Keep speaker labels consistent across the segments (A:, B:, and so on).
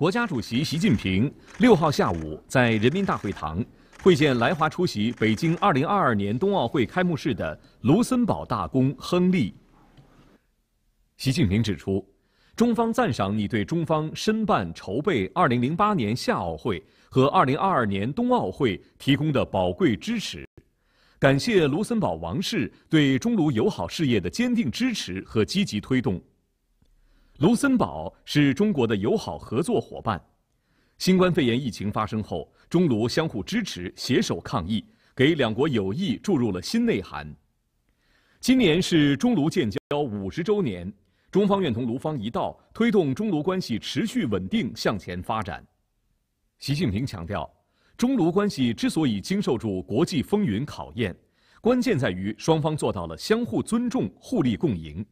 A: 国家主席习近平六号下午在人民大会堂会见来华出席北京2022年冬奥会开幕式的卢森堡大公亨利。习近平指出，中方赞赏你对中方申办筹备2008年夏奥会和2022年冬奥会提供的宝贵支持，感谢卢森堡王室对中卢友好事业的坚定支持和积极推动。卢森堡是中国的友好合作伙伴。新冠肺炎疫情发生后，中卢相互支持，携手抗疫，给两国友谊注入了新内涵。今年是中卢建交五十周年，中方愿同卢方一道，推动中卢关系持续稳定向前发展。习近平强调，中卢关系之所以经受住国际风云考验，关键在于双方做到了相互尊重、互利共赢。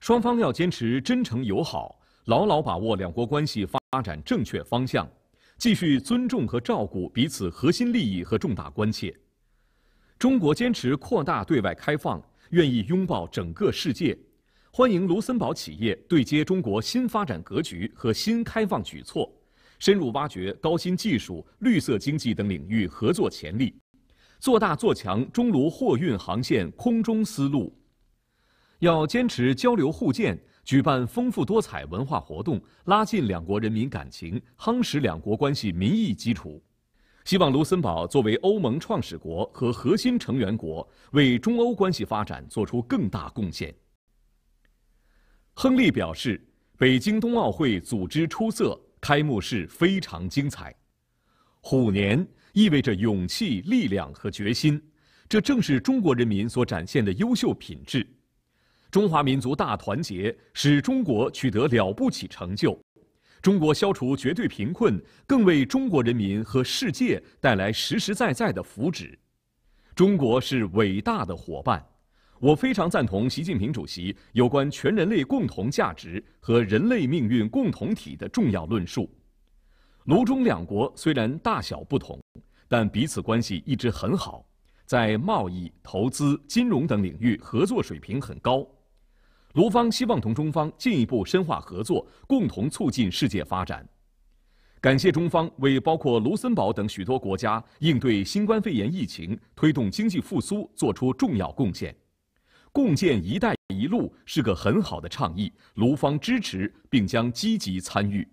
A: 双方要坚持真诚友好，牢牢把握两国关系发展正确方向，继续尊重和照顾彼此核心利益和重大关切。中国坚持扩大对外开放，愿意拥抱整个世界，欢迎卢森堡企业对接中国新发展格局和新开放举措，深入挖掘高新技术、绿色经济等领域合作潜力，做大做强中卢货运航线、空中丝路。要坚持交流互鉴，举办丰富多彩文化活动，拉近两国人民感情，夯实两国关系民意基础。希望卢森堡作为欧盟创始国和核心成员国，为中欧关系发展作出更大贡献。亨利表示，北京冬奥会组织出色，开幕式非常精彩。虎年意味着勇气、力量和决心，这正是中国人民所展现的优秀品质。中华民族大团结使中国取得了不起成就，中国消除绝对贫困，更为中国人民和世界带来实实在在的福祉。中国是伟大的伙伴，我非常赞同习近平主席有关全人类共同价值和人类命运共同体的重要论述。卢中两国虽然大小不同，但彼此关系一直很好，在贸易、投资、金融等领域合作水平很高。卢方希望同中方进一步深化合作，共同促进世界发展。感谢中方为包括卢森堡等许多国家应对新冠肺炎疫情、推动经济复苏作出重要贡献。共建“一带一路”是个很好的倡议，卢方支持并将积极参与。